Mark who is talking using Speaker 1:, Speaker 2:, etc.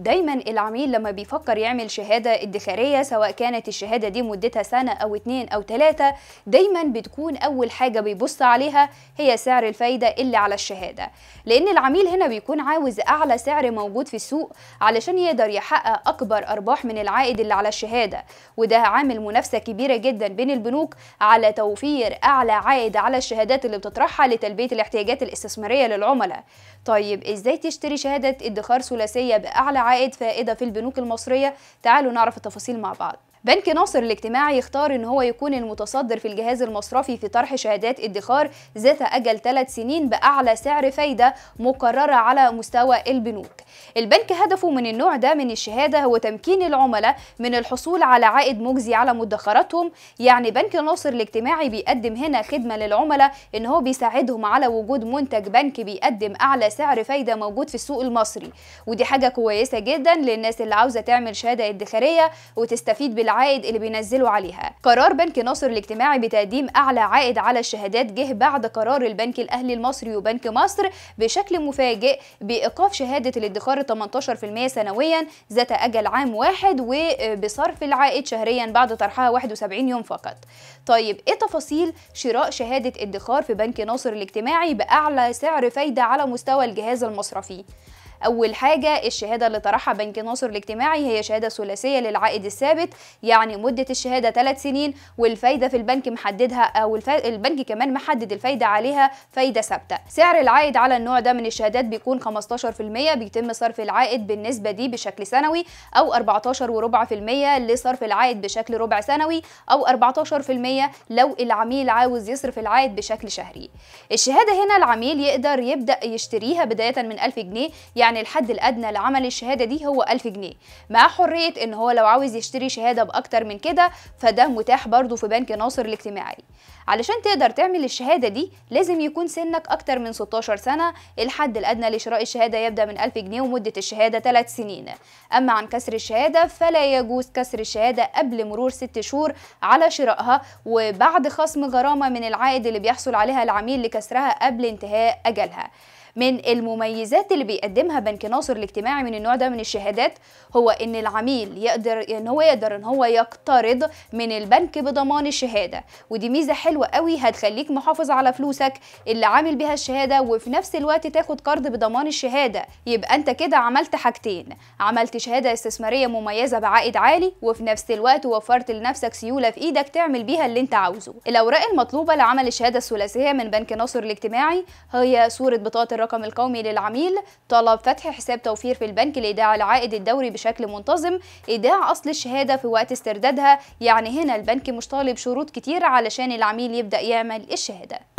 Speaker 1: دايما العميل لما بيفكر يعمل شهادة ادخارية سواء كانت الشهادة دي مدتها سنة أو اتنين أو تلاتة دايما بتكون أول حاجة بيبص عليها هي سعر الفايدة اللي على الشهادة لأن العميل هنا بيكون عاوز أعلى سعر موجود في السوق علشان يقدر يحقق أكبر أرباح من العائد اللي على الشهادة وده عامل منافسة كبيرة جدا بين البنوك على توفير أعلى عائد على الشهادات اللي بتطرحها لتلبية الاحتياجات الاستثمارية للعملاء طيب إزاي تشتري شهادة ادخار ثلاثية بأعلى عائد فائدة في البنوك المصرية تعالوا نعرف التفاصيل مع بعض بنك ناصر الاجتماعي يختار ان هو يكون المتصدر في الجهاز المصرفي في طرح شهادات ادخار ذات اجل 3 سنين باعلى سعر فايده مقرره على مستوى البنوك البنك هدفه من النوع ده من الشهادة هو تمكين العملاء من الحصول على عائد مجزي على مدخراتهم يعني بنك ناصر الاجتماعي بيقدم هنا خدمة للعملاء ان هو بيساعدهم على وجود منتج بنك بيقدم اعلى سعر فايدة موجود في السوق المصري ودي حاجة كويسة جدا للناس اللي عاوزة تعمل شهادة ادخارية وتستفيد بالعائد اللي بينزلوا عليها قرار بنك ناصر الاجتماعي بتقديم اعلى عائد على الشهادات جه بعد قرار البنك الاهلي المصري وبنك مصر بشكل مفاجئ بايقاف شهادة الادخار بادخار 18% سنويا ذات أجل عام واحد وبصرف العائد شهريا بعد طرحها 71 يوم فقط طيب إيه تفاصيل شراء شهادة ادخار في بنك ناصر الاجتماعي بأعلى سعر فايدة على مستوى الجهاز المصرفي اول حاجه الشهاده اللي طرحها بنك ناصر الاجتماعي هي شهاده ثلاثيه للعائد الثابت يعني مده الشهاده 3 سنين والفايده في البنك محددها او البنك كمان محدد الفايده عليها فايده ثابته سعر العائد على النوع ده من الشهادات بيكون 15% بيتم صرف العائد بالنسبه دي بشكل سنوي او 14.4% لصرف العائد بشكل ربع سنوي او 14% لو العميل عاوز يصرف العائد بشكل شهري الشهاده هنا العميل يقدر يبدا يشتريها بدايه من 1000 جنيه يعني يعني الحد الادنى لعمل الشهاده دي هو 1000 جنيه مع حريه ان هو لو عاوز يشتري شهاده باكتر من كده فده متاح برضه في بنك ناصر الاجتماعي علشان تقدر تعمل الشهاده دي لازم يكون سنك اكتر من 16 سنه الحد الادنى لشراء الشهاده يبدا من 1000 جنيه ومده الشهاده 3 سنين اما عن كسر الشهاده فلا يجوز كسر الشهاده قبل مرور 6 شهور على شرائها وبعد خصم غرامه من العائد اللي بيحصل عليها العميل لكسرها قبل انتهاء اجلها من المميزات اللي بيقدمها بنك ناصر الاجتماعي من النوع ده من الشهادات هو ان العميل يقدر ان هو يقدر ان هو يقترض من البنك بضمان الشهاده ودي ميزه حلوه قوي هتخليك محافظ على فلوسك اللي عامل بيها الشهاده وفي نفس الوقت تاخد قرض بضمان الشهاده يبقى انت كده عملت حاجتين عملت شهاده استثماريه مميزه بعائد عالي وفي نفس الوقت وفرت لنفسك سيوله في ايدك تعمل بيها اللي انت عاوزه الاوراق المطلوبه لعمل الشهاده الثلاثيه من بنك ناصر الاجتماعي هي صوره بطاقه الرقم القومي للعميل طلب فتح حساب توفير في البنك لإيداع العائد الدوري بشكل منتظم إيداع أصل الشهادة في وقت استردادها يعني هنا البنك مش طالب شروط كتير علشان العميل يبدأ يعمل الشهادة